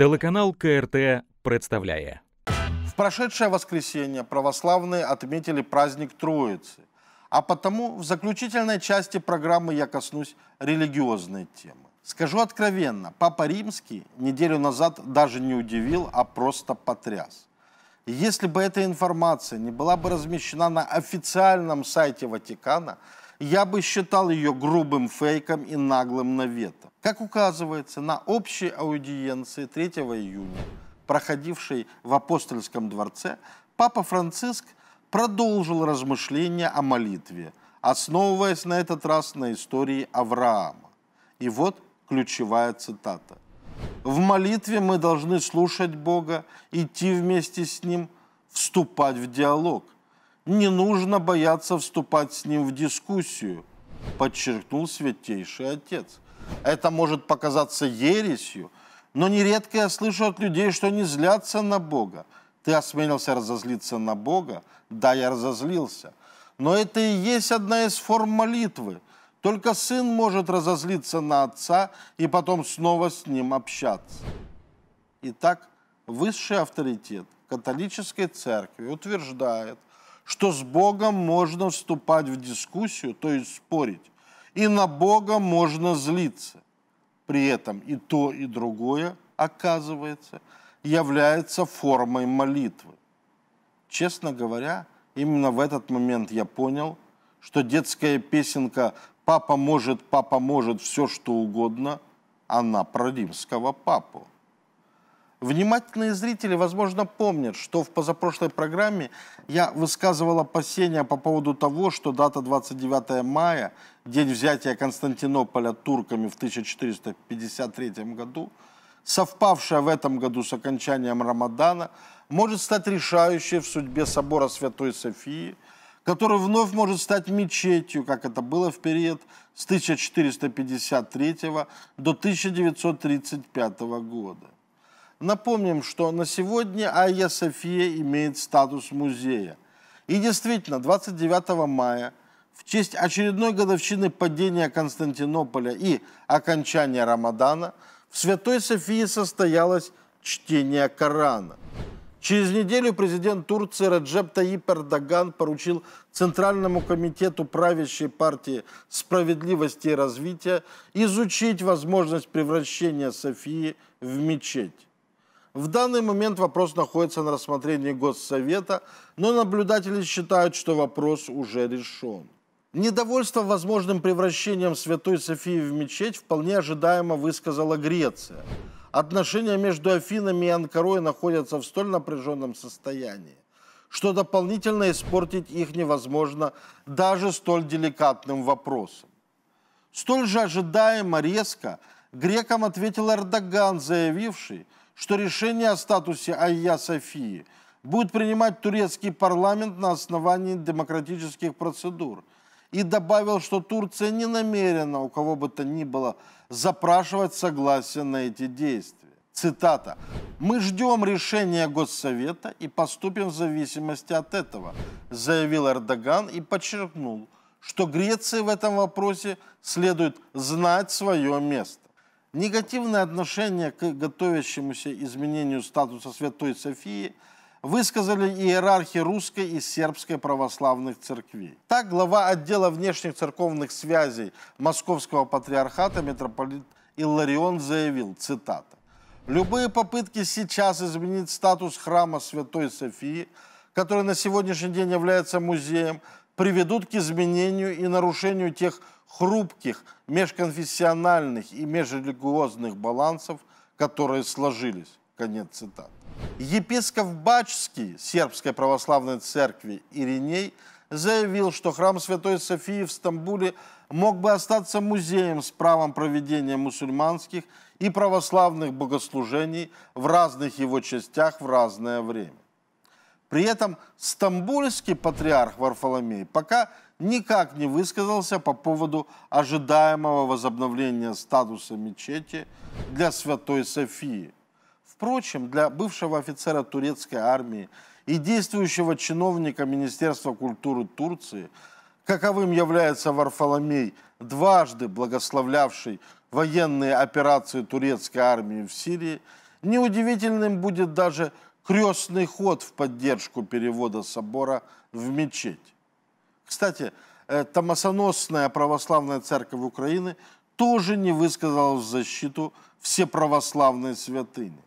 Телеканал КРТ представляет. В прошедшее воскресенье православные отметили праздник Троицы. А потому в заключительной части программы я коснусь религиозной темы. Скажу откровенно, Папа Римский неделю назад даже не удивил, а просто потряс. Если бы эта информация не была бы размещена на официальном сайте Ватикана – я бы считал ее грубым фейком и наглым наветом. Как указывается на общей аудиенции 3 июня, проходившей в апостольском дворце, папа Франциск продолжил размышления о молитве, основываясь на этот раз на истории Авраама. И вот ключевая цитата. «В молитве мы должны слушать Бога, идти вместе с Ним, вступать в диалог – не нужно бояться вступать с ним в дискуссию, подчеркнул Святейший Отец. Это может показаться ересью, но нередко я слышу от людей, что не злятся на Бога. Ты осмелился разозлиться на Бога? Да, я разозлился. Но это и есть одна из форм молитвы. Только сын может разозлиться на отца и потом снова с ним общаться. Итак, высший авторитет католической церкви утверждает – что с Богом можно вступать в дискуссию, то есть спорить, и на Бога можно злиться. При этом и то, и другое, оказывается, является формой молитвы. Честно говоря, именно в этот момент я понял, что детская песенка «Папа может, папа может, все что угодно», она про римского папу. Внимательные зрители, возможно, помнят, что в позапрошлой программе я высказывал опасения по поводу того, что дата 29 мая, день взятия Константинополя турками в 1453 году, совпавшая в этом году с окончанием Рамадана, может стать решающей в судьбе собора Святой Софии, который вновь может стать мечетью, как это было в период с 1453 до 1935 года. Напомним, что на сегодня Айя София имеет статус музея. И действительно, 29 мая в честь очередной годовщины падения Константинополя и окончания Рамадана в Святой Софии состоялось чтение Корана. Через неделю президент Турции Раджеп Таип Эрдоган поручил Центральному комитету правящей партии справедливости и развития изучить возможность превращения Софии в мечеть. В данный момент вопрос находится на рассмотрении Госсовета, но наблюдатели считают, что вопрос уже решен. Недовольство возможным превращением Святой Софии в мечеть вполне ожидаемо высказала Греция. Отношения между Афинами и Анкарой находятся в столь напряженном состоянии, что дополнительно испортить их невозможно даже столь деликатным вопросом. Столь же ожидаемо резко грекам ответил Эрдоган, заявивший – что решение о статусе Айя Софии будет принимать турецкий парламент на основании демократических процедур. И добавил, что Турция не намерена у кого бы то ни было запрашивать согласие на эти действия. Цитата. «Мы ждем решения Госсовета и поступим в зависимости от этого», заявил Эрдоган и подчеркнул, что Греции в этом вопросе следует знать свое место негативное отношение к готовящемуся изменению статуса Святой Софии высказали иерархи русской и сербской православных церквей. Так глава отдела внешних церковных связей Московского патриархата митрополит Илларион заявил, цитата, «Любые попытки сейчас изменить статус храма Святой Софии, который на сегодняшний день является музеем, приведут к изменению и нарушению тех хрупких межконфессиональных и межрелигиозных балансов, которые сложились. Конец цитат. Епископ Бачский Сербской православной церкви Ириней заявил, что храм Святой Софии в Стамбуле мог бы остаться музеем с правом проведения мусульманских и православных богослужений в разных его частях в разное время. При этом стамбульский патриарх Варфоломей пока никак не высказался по поводу ожидаемого возобновления статуса мечети для Святой Софии. Впрочем, для бывшего офицера турецкой армии и действующего чиновника Министерства культуры Турции, каковым является Варфоломей, дважды благословлявший военные операции турецкой армии в Сирии, неудивительным будет даже крестный ход в поддержку перевода собора в мечеть. Кстати, э, томосоносная православная церковь Украины тоже не высказалась в защиту всеправославной святыни.